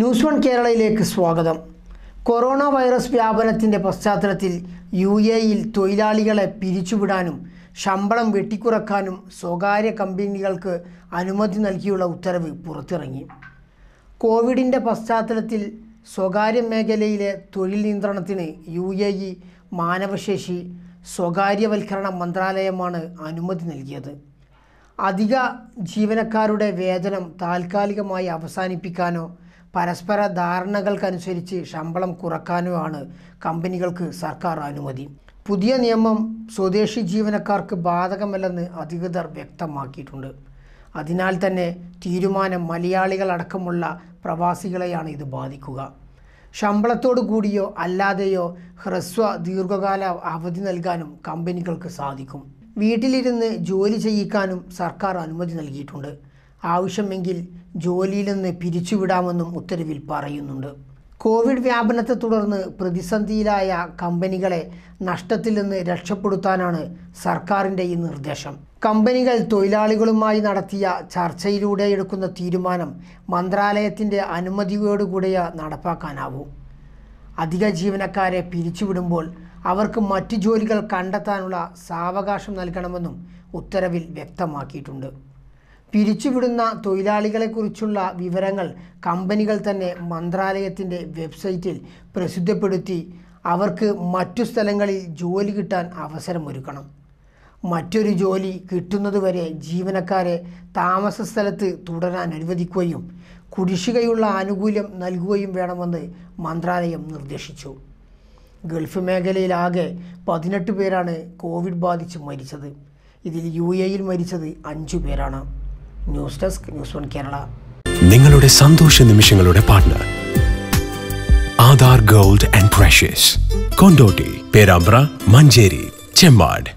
news one കേരളയിലേക്ക് സ്വാഗതം corona virus വ്യാപനത്തിൻ്റെ പശ്ചാത്തലത്തിൽ U എയിൽ തൊഴിലാളികളെ പിരിച്ചുവിടാനും ശമ്പളം വെട്ടിക്കുറക്കാനും സ്വകാര്യ കമ്പനികൾക്ക് അനുമതി നൽകിയുള്ള ഉത്തരവ് പുറത്തിറങ്ങി കോവിഡിൻ്റെ പശ്ചാത്തലത്തിൽ സ്വകാര്യ മേഖലയിലെ തൊഴിൽ നിയന്ത്രണത്തിന് യു എ ഇ മാനവശേഷി സ്വകാര്യവൽക്കരണ മന്ത്രാലയമാണ് അനുമതി നൽകിയത് അധിക ജീവനക്കാരുടെ വേതനം താൽക്കാലികമായി അവസാനിപ്പിക്കാനോ പരസ്പര ധാരണകൾക്കനുസരിച്ച് ശമ്പളം കുറക്കാനോ ആണ് കമ്പനികൾക്ക് സർക്കാർ അനുമതി പുതിയ നിയമം സ്വദേശി ജീവനക്കാർക്ക് ബാധകമല്ലെന്ന് അധികൃതർ വ്യക്തമാക്കിയിട്ടുണ്ട് അതിനാൽ തന്നെ തീരുമാനം മലയാളികളടക്കമുള്ള പ്രവാസികളെയാണ് ഇത് ബാധിക്കുക ശമ്പളത്തോടു കൂടിയോ അല്ലാതെയോ ഹ്രസ്വ ദീർഘകാല അവധി നൽകാനും കമ്പനികൾക്ക് സാധിക്കും വീട്ടിലിരുന്ന് ജോലി ചെയ്യിക്കാനും സർക്കാർ അനുമതി നൽകിയിട്ടുണ്ട് ആവശ്യമെങ്കിൽ ജോലിയിൽ നിന്ന് പിരിച്ചുവിടാമെന്നും ഉത്തരവിൽ പറയുന്നുണ്ട് കോവിഡ് വ്യാപനത്തെ തുടർന്ന് പ്രതിസന്ധിയിലായ കമ്പനികളെ നഷ്ടത്തിൽ നിന്ന് രക്ഷപ്പെടുത്താനാണ് സർക്കാരിൻ്റെ ഈ നിർദ്ദേശം കമ്പനികൾ തൊഴിലാളികളുമായി നടത്തിയ ചർച്ചയിലൂടെ എടുക്കുന്ന തീരുമാനം മന്ത്രാലയത്തിൻ്റെ അനുമതിയോടുകൂടിയ നടപ്പാക്കാനാവൂ അധിക ജീവനക്കാരെ പിരിച്ചുവിടുമ്പോൾ അവർക്ക് മറ്റ് ജോലികൾ കണ്ടെത്താനുള്ള സാവകാശം നൽകണമെന്നും ഉത്തരവിൽ വ്യക്തമാക്കിയിട്ടുണ്ട് പിരിച്ചുവിടുന്ന തൊഴിലാളികളെക്കുറിച്ചുള്ള വിവരങ്ങൾ കമ്പനികൾ തന്നെ മന്ത്രാലയത്തിൻ്റെ വെബ്സൈറ്റിൽ പ്രസിദ്ധപ്പെടുത്തി അവർക്ക് മറ്റു സ്ഥലങ്ങളിൽ ജോലി കിട്ടാൻ അവസരമൊരുക്കണം മറ്റൊരു ജോലി കിട്ടുന്നതുവരെ ജീവനക്കാരെ താമസ സ്ഥലത്ത് തുടരാൻ അനുവദിക്കുകയും കുടിശ്ശികയുള്ള ആനുകൂല്യം നൽകുകയും വേണമെന്ന് മന്ത്രാലയം നിർദ്ദേശിച്ചു ഗൾഫ് മേഖലയിലാകെ പതിനെട്ട് പേരാണ് കോവിഡ് ബാധിച്ച് മരിച്ചത് ഇതിൽ യു എയിൽ മരിച്ചത് അഞ്ചു പേരാണ് news desk news one Kerala നിങ്ങളുടെ സന്തോഷ നിമിഷങ്ങളുടെ partner Aadhaar gold and precious Kondotty Perambra Manjeri Chemmad